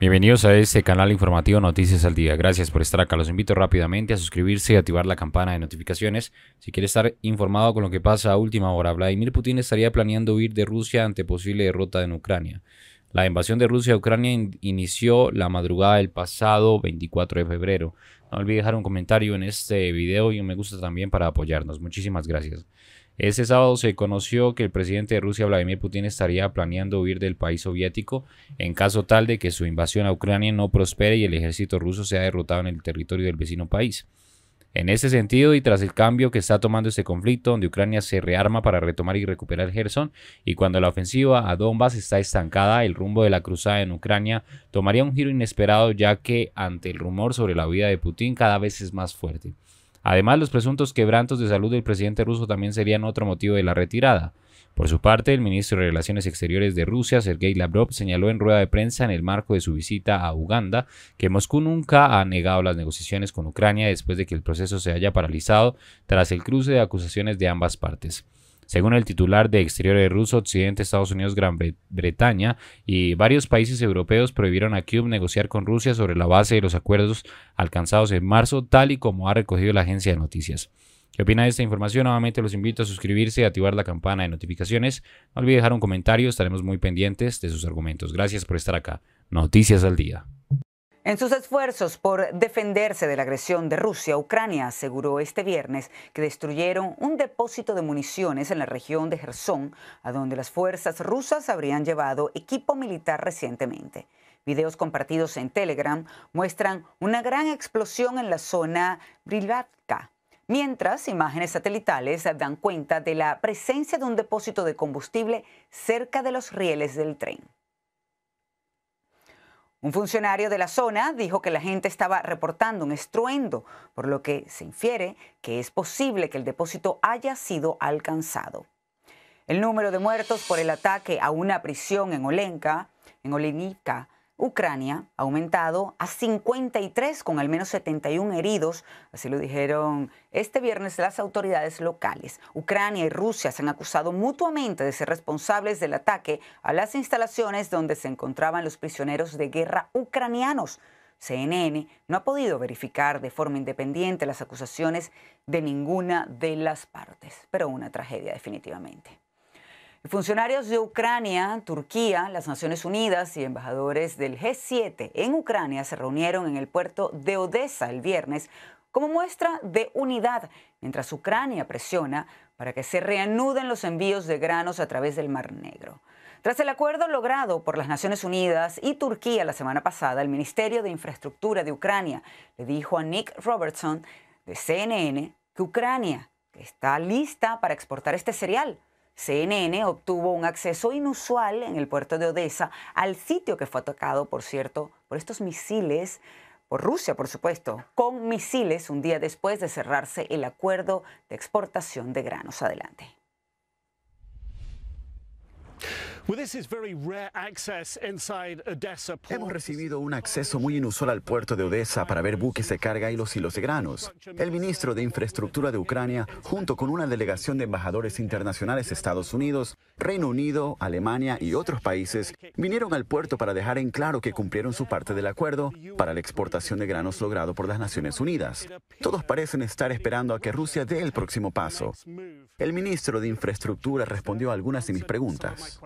Bienvenidos a este canal informativo Noticias al Día. Gracias por estar acá. Los invito rápidamente a suscribirse y activar la campana de notificaciones. Si quiere estar informado con lo que pasa a última hora, Vladimir Putin estaría planeando huir de Rusia ante posible derrota en Ucrania. La invasión de Rusia a Ucrania inició la madrugada del pasado 24 de febrero. No olvide dejar un comentario en este video y un me gusta también para apoyarnos. Muchísimas gracias. Este sábado se conoció que el presidente de Rusia, Vladimir Putin, estaría planeando huir del país soviético en caso tal de que su invasión a Ucrania no prospere y el ejército ruso sea derrotado en el territorio del vecino país. En este sentido, y tras el cambio que está tomando este conflicto, donde Ucrania se rearma para retomar y recuperar Gerson, y cuando la ofensiva a Donbass está estancada, el rumbo de la cruzada en Ucrania tomaría un giro inesperado, ya que ante el rumor sobre la vida de Putin cada vez es más fuerte. Además, los presuntos quebrantos de salud del presidente ruso también serían otro motivo de la retirada. Por su parte, el ministro de Relaciones Exteriores de Rusia, Sergei Lavrov, señaló en rueda de prensa en el marco de su visita a Uganda que Moscú nunca ha negado las negociaciones con Ucrania después de que el proceso se haya paralizado tras el cruce de acusaciones de ambas partes. Según el titular de Exteriores ruso, Occidente, Estados Unidos, Gran Bretaña y varios países europeos prohibieron a Cube negociar con Rusia sobre la base de los acuerdos alcanzados en marzo, tal y como ha recogido la agencia de noticias. ¿Qué opina de esta información? Nuevamente los invito a suscribirse y activar la campana de notificaciones. No olvide dejar un comentario, estaremos muy pendientes de sus argumentos. Gracias por estar acá. Noticias al día. En sus esfuerzos por defenderse de la agresión de Rusia, Ucrania aseguró este viernes que destruyeron un depósito de municiones en la región de Gerson, a donde las fuerzas rusas habrían llevado equipo militar recientemente. Videos compartidos en Telegram muestran una gran explosión en la zona Brilatka, mientras imágenes satelitales dan cuenta de la presencia de un depósito de combustible cerca de los rieles del tren. Un funcionario de la zona dijo que la gente estaba reportando un estruendo, por lo que se infiere que es posible que el depósito haya sido alcanzado. El número de muertos por el ataque a una prisión en Olenka, en Olenica, Ucrania ha aumentado a 53 con al menos 71 heridos, así lo dijeron este viernes las autoridades locales. Ucrania y Rusia se han acusado mutuamente de ser responsables del ataque a las instalaciones donde se encontraban los prisioneros de guerra ucranianos. CNN no ha podido verificar de forma independiente las acusaciones de ninguna de las partes, pero una tragedia definitivamente. Funcionarios de Ucrania, Turquía, las Naciones Unidas y embajadores del G7 en Ucrania se reunieron en el puerto de Odessa el viernes como muestra de unidad, mientras Ucrania presiona para que se reanuden los envíos de granos a través del Mar Negro. Tras el acuerdo logrado por las Naciones Unidas y Turquía la semana pasada, el Ministerio de Infraestructura de Ucrania le dijo a Nick Robertson de CNN que Ucrania está lista para exportar este cereal CNN obtuvo un acceso inusual en el puerto de Odessa al sitio que fue atacado, por cierto, por estos misiles, por Rusia, por supuesto, con misiles un día después de cerrarse el acuerdo de exportación de granos. Adelante. Hemos recibido un acceso muy inusual al puerto de Odessa para ver buques de carga y los hilos de granos. El ministro de Infraestructura de Ucrania, junto con una delegación de embajadores internacionales de Estados Unidos, Reino Unido, Alemania y otros países, vinieron al puerto para dejar en claro que cumplieron su parte del acuerdo para la exportación de granos logrado por las Naciones Unidas. Todos parecen estar esperando a que Rusia dé el próximo paso. El ministro de Infraestructura respondió a algunas de mis preguntas.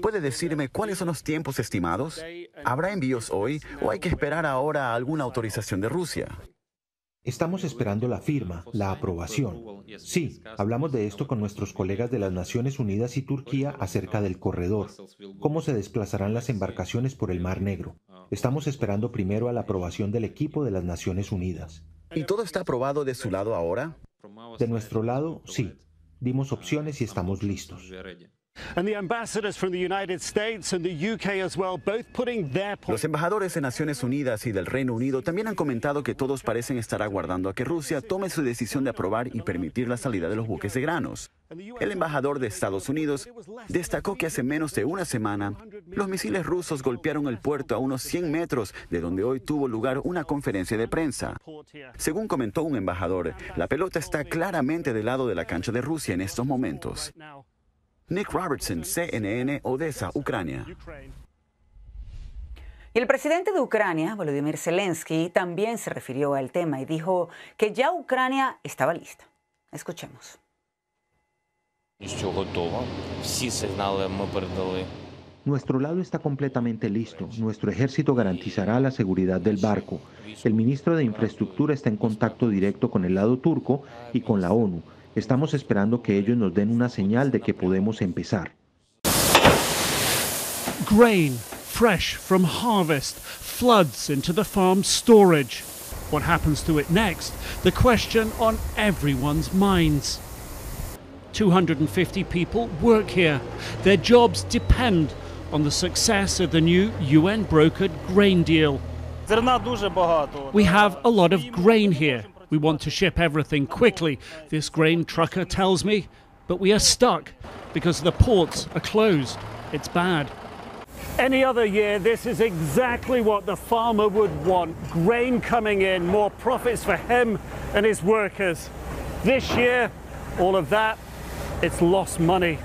¿Puede decirme cuáles son los tiempos estimados? ¿Habrá envíos hoy o hay que esperar ahora alguna autorización de Rusia? Estamos esperando la firma, la aprobación. Sí, hablamos de esto con nuestros colegas de las Naciones Unidas y Turquía acerca del corredor, cómo se desplazarán las embarcaciones por el Mar Negro. Ah. Estamos esperando primero a la aprobación del equipo de las Naciones Unidas. ¿Y todo está aprobado de su lado ahora? De nuestro lado, sí dimos opciones y estamos listos. Los embajadores de Naciones Unidas y del Reino Unido también han comentado que todos parecen estar aguardando a que Rusia tome su decisión de aprobar y permitir la salida de los buques de granos. El embajador de Estados Unidos destacó que hace menos de una semana los misiles rusos golpearon el puerto a unos 100 metros de donde hoy tuvo lugar una conferencia de prensa. Según comentó un embajador, la pelota está claramente del lado de la cancha de Rusia en estos momentos. Nick Robertson, CNN, Odessa, Ucrania. Y el presidente de Ucrania, Volodymyr Zelensky, también se refirió al tema y dijo que ya Ucrania estaba lista. Escuchemos. Nuestro lado está completamente listo. Nuestro ejército garantizará la seguridad del barco. El ministro de Infraestructura está en contacto directo con el lado turco y con la ONU. Estamos esperando que ellos nos den una señal de que podemos empezar. Grain fresh from harvest floods into the farm storage. What happens to it next? The question on everyone's minds. 250 people work here. Their jobs depend on the success of the new UN brokered grain deal. We have a lot of grain here. We want to ship everything quickly, this grain trucker tells me, but we are stuck because the ports are closed. It's bad. Any other year, this is exactly what the farmer would want grain coming in, more profits for him and his workers. This year, all of that it's lost money.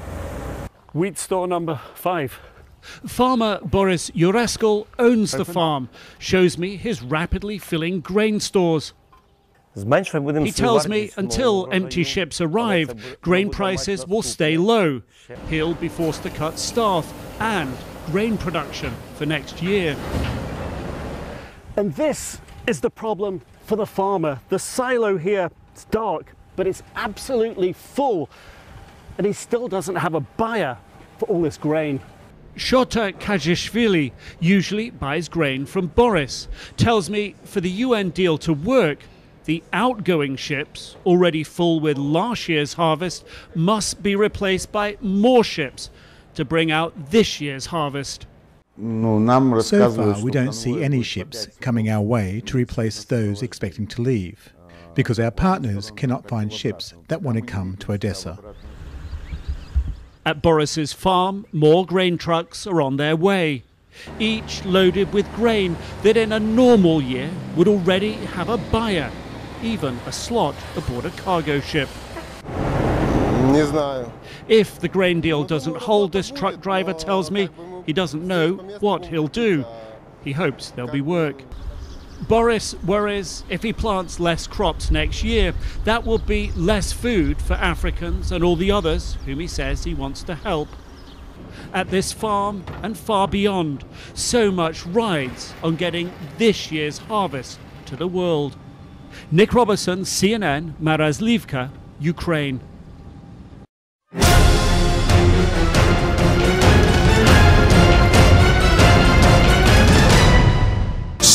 Wheat store number five. Farmer Boris Yureskol owns the farm, shows me his rapidly filling grain stores. He tells me until empty ships arrive, grain prices will stay low. He'll be forced to cut staff and grain production for next year. And this is the problem for the farmer. The silo here, it's dark, but it's absolutely full and he still doesn't have a buyer for all this grain. Shota Kajishvili usually buys grain from Boris, tells me for the UN deal to work, the outgoing ships, already full with last year's harvest, must be replaced by more ships to bring out this year's harvest. So far, we don't see any ships coming our way to replace those expecting to leave, because our partners cannot find ships that want to come to Odessa. At Boris's farm, more grain trucks are on their way, each loaded with grain that in a normal year would already have a buyer, even a slot aboard a cargo ship. If the grain deal doesn't hold, this truck driver tells me he doesn't know what he'll do. He hopes there'll be work. Boris worries if he plants less crops next year, that will be less food for Africans and all the others whom he says he wants to help. At this farm and far beyond, so much rides on getting this year's harvest to the world. Nick Robertson, CNN, Marazlivka, Ukraine.